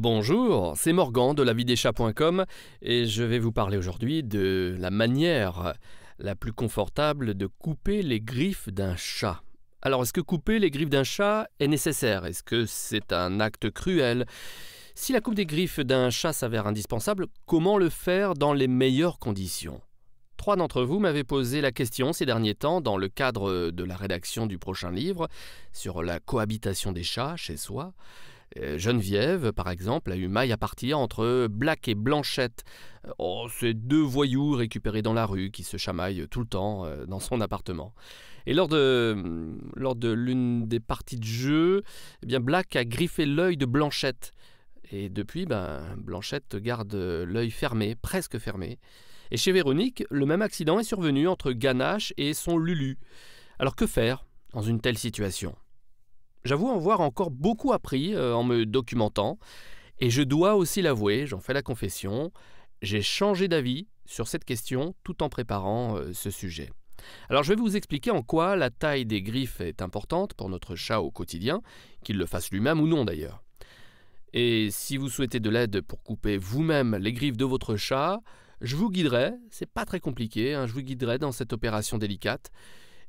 Bonjour, c'est Morgan de lavidéchat.com et je vais vous parler aujourd'hui de la manière la plus confortable de couper les griffes d'un chat. Alors est-ce que couper les griffes d'un chat est nécessaire Est-ce que c'est un acte cruel Si la coupe des griffes d'un chat s'avère indispensable, comment le faire dans les meilleures conditions Trois d'entre vous m'avaient posé la question ces derniers temps dans le cadre de la rédaction du prochain livre sur la cohabitation des chats chez soi. Euh, Geneviève, par exemple, a eu maille à partir entre Black et Blanchette, euh, oh, ces deux voyous récupérés dans la rue qui se chamaillent tout le temps euh, dans son appartement. Et lors de, mm, lors de l'une des parties de jeu, eh bien Black a griffé l'œil de Blanchette. Et depuis, ben, Blanchette garde l'œil fermé, presque fermé. Et chez Véronique, le même accident est survenu entre Ganache et son Lulu. Alors que faire dans une telle situation j'avoue en voir encore beaucoup appris euh, en me documentant, et je dois aussi l'avouer, j'en fais la confession, j'ai changé d'avis sur cette question tout en préparant euh, ce sujet. Alors je vais vous expliquer en quoi la taille des griffes est importante pour notre chat au quotidien, qu'il le fasse lui-même ou non d'ailleurs. Et si vous souhaitez de l'aide pour couper vous-même les griffes de votre chat, je vous guiderai, c'est pas très compliqué, hein, je vous guiderai dans cette opération délicate.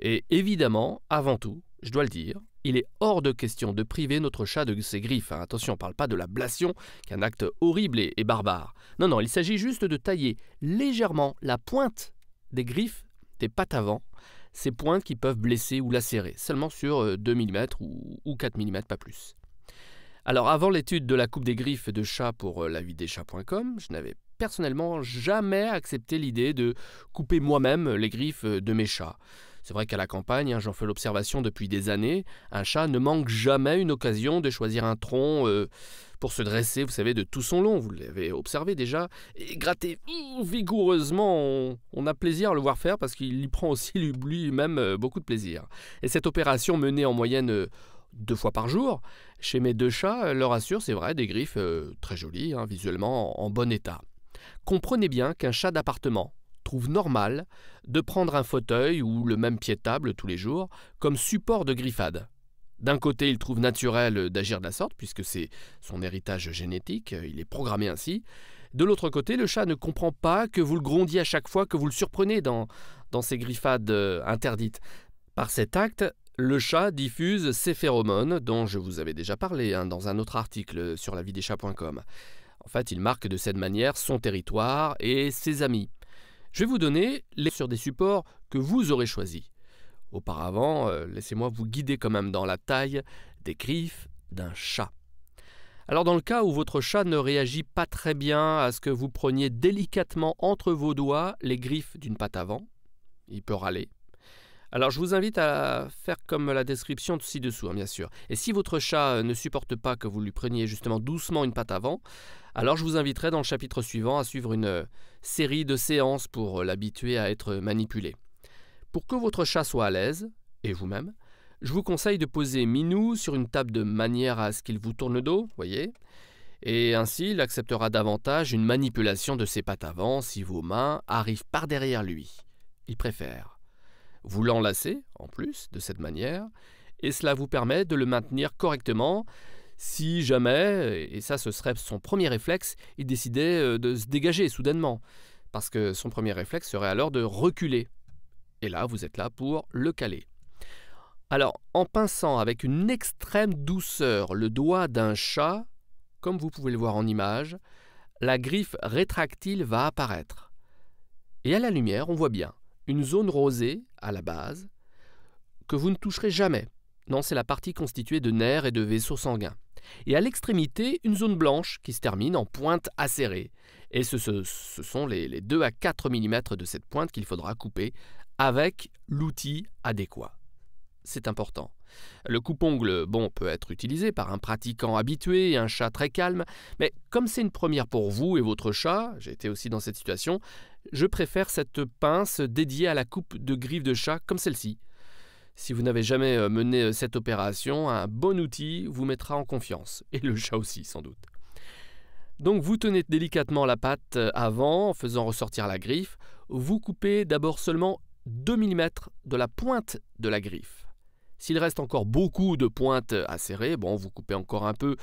Et évidemment, avant tout, je dois le dire, il est hors de question de priver notre chat de ses griffes. Hein. Attention, on ne parle pas de l'ablation, qui est un acte horrible et, barbare. Non, non, il s'agit juste de tailler légèrement la pointe des griffes des pattes avant, ces pointes qui peuvent blesser ou lacérer, seulement sur 2 euh, mm ou, 4 mm, pas plus. Alors avant l'étude de la coupe des griffes de chat pour euh, la vie des chats.com, je n'avais personnellement jamais accepté l'idée de couper moi-même les griffes euh, de mes chats. C'est vrai qu'à la campagne, hein, j'en fais l'observation depuis des années, un chat ne manque jamais une occasion de choisir un tronc euh, pour se dresser, vous savez, de tout son long, vous l'avez observé déjà, et gratter vigoureusement, on, a plaisir à le voir faire parce qu'il y prend aussi lui-même euh, beaucoup de plaisir. Et cette opération menée en moyenne euh, deux fois par jour, chez mes deux chats, leur assure, c'est vrai, des griffes très jolies, hein, visuellement en bon état. Comprenez bien qu'un chat d'appartement, trouve normal de prendre un fauteuil ou le même pied-table de tous les jours comme support de griffade. D'un côté, il trouve naturel d'agir de la sorte, puisque c'est son héritage génétique, il est programmé ainsi. De l'autre côté, le chat ne comprend pas que vous le grondiez à chaque fois que vous le surprenez dans, dans ces griffades euh, interdites. Par cet acte, le chat diffuse ses phéromones, dont je vous avais déjà parlé hein, dans un autre article sur la vie des chats.com. En fait, il marque de cette manière son territoire et ses amis. Je vais vous donner les sur des supports que vous aurez choisis. Auparavant, euh, laissez-moi vous guider quand même dans la taille des griffes d'un chat. Alors dans le cas où votre chat ne réagit pas très bien à ce que vous preniez délicatement entre vos doigts les griffes d'une patte avant, il peut râler. Alors je vous invite à faire comme la description ci-dessous, hein, bien sûr. Et si votre chat euh, ne supporte pas que vous lui preniez justement doucement une patte avant, alors je vous inviterai dans le chapitre suivant à suivre une euh, série de séances pour euh, l'habituer à être manipulé. Pour que votre chat soit à l'aise, et vous-même, je vous conseille de poser Minou sur une table de manière à ce qu'il vous tourne le dos, voyez et ainsi il acceptera davantage une manipulation de ses pattes avant si vos mains arrivent par derrière lui. Il préfère. Vous l'enlacez, en plus, de cette manière, et cela vous permet de le maintenir correctement si jamais, et ça ce serait son premier réflexe, il décidait euh, de se dégager soudainement. Parce que son premier réflexe serait alors de reculer. Et là, vous êtes là pour le caler. Alors, en pinçant avec une extrême douceur le doigt d'un chat, comme vous pouvez le voir en image, la griffe rétractile va apparaître. Et à la lumière, on voit bien une zone rosée à la base, que vous ne toucherez jamais. Non, c'est la partie constituée de nerfs et de vaisseaux sanguins. Et à l'extrémité, une zone blanche qui se termine en pointe acérée. Et ce, sont les, les 2 à 4 mm de cette pointe qu'il faudra couper avec l'outil adéquat. C'est important. Le coupongle, bon, peut être utilisé par un pratiquant habitué et un chat très calme, mais comme c'est une première pour vous et votre chat, j'ai été aussi dans cette situation, je préfère cette pince dédiée à la coupe de griffes de chat comme celle-ci. Si vous n'avez jamais euh, mené euh, cette opération, un bon outil vous mettra en confiance, et le chat aussi sans doute. Donc vous tenez délicatement la patte euh, avant en faisant ressortir la griffe, vous coupez d'abord seulement 2 mm de la pointe de la griffe. S'il reste encore beaucoup de pointes à serrer, bon, vous coupez encore un peu,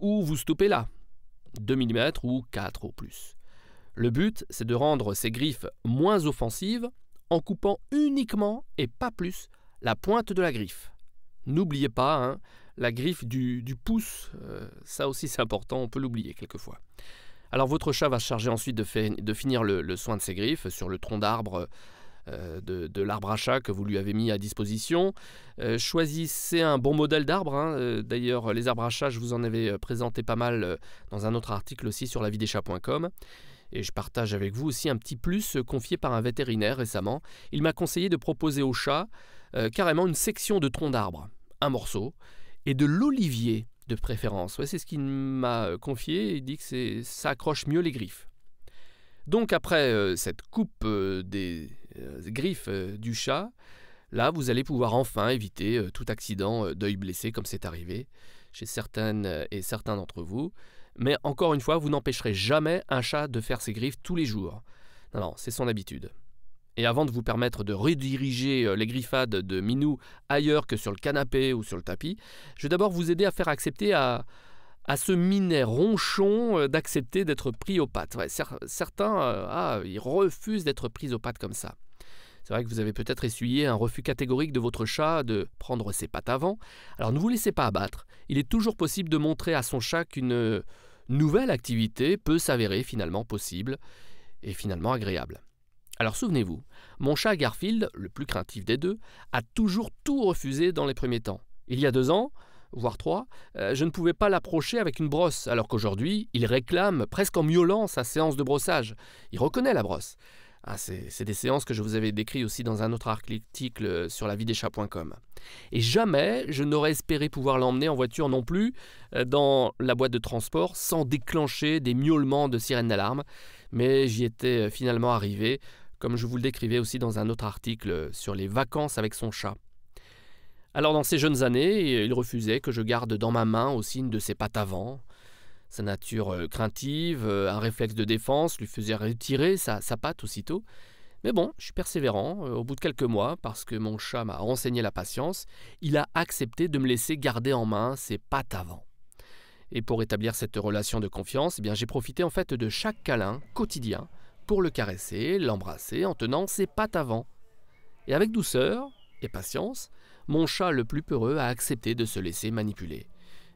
ou vous stoppez là, 2 mm ou 4 au plus. Le but, c'est de rendre ses griffes moins offensives en coupant uniquement et pas plus la pointe de la griffe. N'oubliez pas, hein, la griffe du, pouce, euh, ça aussi c'est important, on peut l'oublier quelquefois. Alors votre chat va se charger ensuite de, finir le, soin de ses griffes sur le tronc d'arbre euh, de, l'arbre à chat que vous lui avez mis à disposition. Euh, choisissez un bon modèle d'arbre. Hein, d'ailleurs, les arbres à chat, je vous en avais présenté pas mal dans un autre article aussi sur chats.com. Et je partage avec vous aussi un petit plus euh, confié par un vétérinaire récemment. Il m'a conseillé de proposer au chat euh, carrément une section de tronc d'arbre, un morceau, et de l'olivier de préférence. c'est ce qu'il m'a euh, confié. Il dit que ça accroche mieux les griffes. Donc après cette coupe des griffes du chat, là vous allez pouvoir enfin éviter tout accident d'œil blessé comme c'est arrivé chez certaines et certains d'entre vous. Mais encore une fois, vous n'empêcherez jamais un chat de faire ses griffes tous les jours. Non, non, c'est son habitude. Et avant de vous permettre de rediriger euh, les griffades de Minou ailleurs que sur le canapé ou sur le tapis, je vais d'abord vous aider à faire accepter à, à ce minet ronchon euh, d'accepter d'être pris aux pattes. certains, euh, ah, ils refusent d'être pris aux pattes comme ça. C'est vrai que vous avez peut-être essuyé un refus catégorique de votre chat de prendre ses pattes avant. Alors ne vous laissez pas abattre. Il est toujours possible de montrer à son chat qu'une euh, nouvelle activité peut s'avérer finalement possible et finalement agréable. Alors souvenez-vous, mon chat Garfield, le plus craintif des deux, a toujours tout refusé dans les premiers temps. Il y a deux ans, voire trois, euh, je ne pouvais pas l'approcher avec une brosse, alors qu'aujourd'hui, il réclame presque en miaulant sa séance de brossage. Il reconnaît la brosse. Ah, c'est des séances que je vous avais décrites aussi dans un autre article euh, sur la vie des chats.com. Et jamais je n'aurais espéré pouvoir l'emmener en voiture non plus euh, dans la boîte de transport sans déclencher des miaulements de sirènes d'alarme, mais j'y étais euh, finalement arrivé, comme je vous le décrivais aussi dans un autre article sur les vacances avec son chat. Alors dans ces jeunes années, il refusait que je garde dans ma main au signe de ses pattes avant, sa nature euh, craintive, euh, un réflexe de défense lui faisait retirer sa, patte aussitôt. Mais bon, je suis persévérant. Euh, au bout de quelques mois, parce que mon chat m'a renseigné la patience, il a accepté de me laisser garder en main ses pattes avant. Et pour établir cette relation de confiance, eh bien j'ai profité en fait de chaque câlin quotidien pour le caresser, l'embrasser en tenant ses pattes avant. Et avec douceur et patience, mon chat le plus peureux a accepté de se laisser manipuler.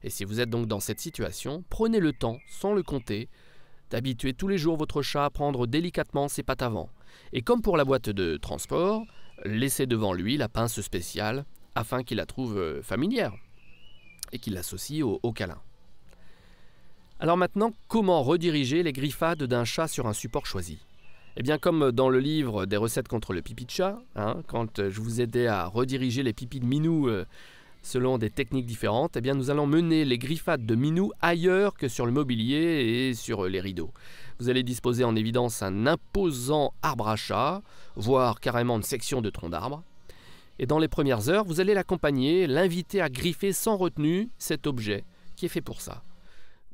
Et si vous êtes donc dans cette situation, prenez le temps, sans le compter, d'habituer tous les jours votre chat à prendre délicatement ses pattes avant. Et comme pour la boîte de transport, laissez devant lui la pince spéciale afin qu'il la trouve euh, familière et qu'il l'associe au, câlin. Alors maintenant, comment rediriger les griffades d'un chat sur un support choisi Eh bien, comme dans le livre des recettes contre le pipi de chat, hein, quand je vous aidais à rediriger les pipis de minou euh, Selon des techniques différentes, eh bien, nous allons mener les griffades de Minou ailleurs que sur le mobilier et sur les rideaux. Vous allez disposer en évidence un imposant arbre à chat, voire carrément une section de tronc d'arbre. Et dans les premières heures, vous allez l'accompagner, l'inviter à griffer sans retenue cet objet qui est fait pour ça.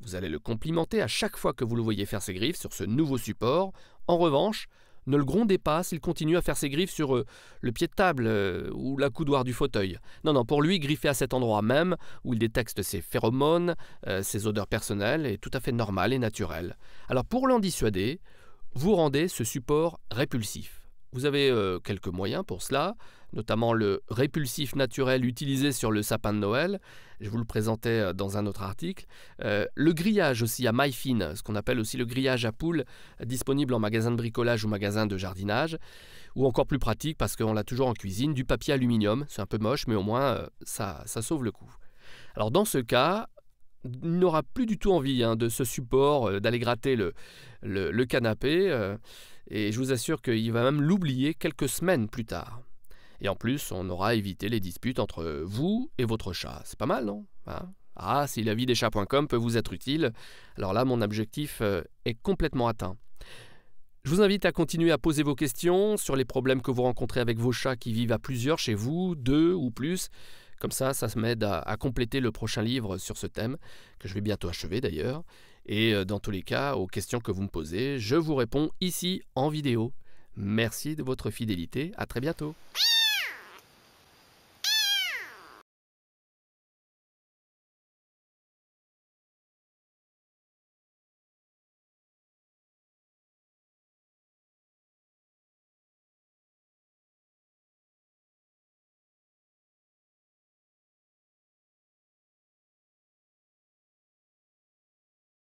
Vous allez le complimenter à chaque fois que vous le voyez faire ses griffes sur ce nouveau support. En revanche, ne le grondez pas s'il continue à faire ses griffes sur euh, le pied de table euh, ou la coudoir du fauteuil. Non, non, pour lui, griffer à cet endroit même, où il détecte ses phéromones, euh, ses odeurs personnelles, est tout à fait normal et naturel. Alors pour l'en dissuader, vous rendez ce support répulsif. Vous avez euh, quelques moyens pour cela, notamment le répulsif naturel utilisé sur le sapin de Noël, je vous le présentais euh, dans un autre article, euh, le grillage aussi à maille fine, ce qu'on appelle aussi le grillage à poule, disponible en magasin de bricolage ou magasin de jardinage, ou encore plus pratique parce qu'on l'a toujours en cuisine, du papier aluminium, c'est un peu moche mais au moins ça, sauve le coup. Alors dans ce cas, il n'aura plus du tout envie hein, de ce support, d'aller gratter le, canapé et je vous assure qu'il va même l'oublier quelques semaines plus tard. Et en plus, on aura évité les disputes entre vous et votre chat. C'est pas mal, non hein Ah, si la vie des chats.com peut vous être utile, alors là, mon objectif euh, est complètement atteint. Je vous invite à continuer à poser vos questions sur les problèmes que vous rencontrez avec vos chats qui vivent à plusieurs chez vous, deux ou plus. Comme ça, ça m'aide à compléter le prochain livre sur ce thème, que je vais bientôt achever d'ailleurs. Et euh, dans tous les cas, aux questions que vous me posez, je vous réponds ici en vidéo. Merci de votre fidélité, à très bientôt.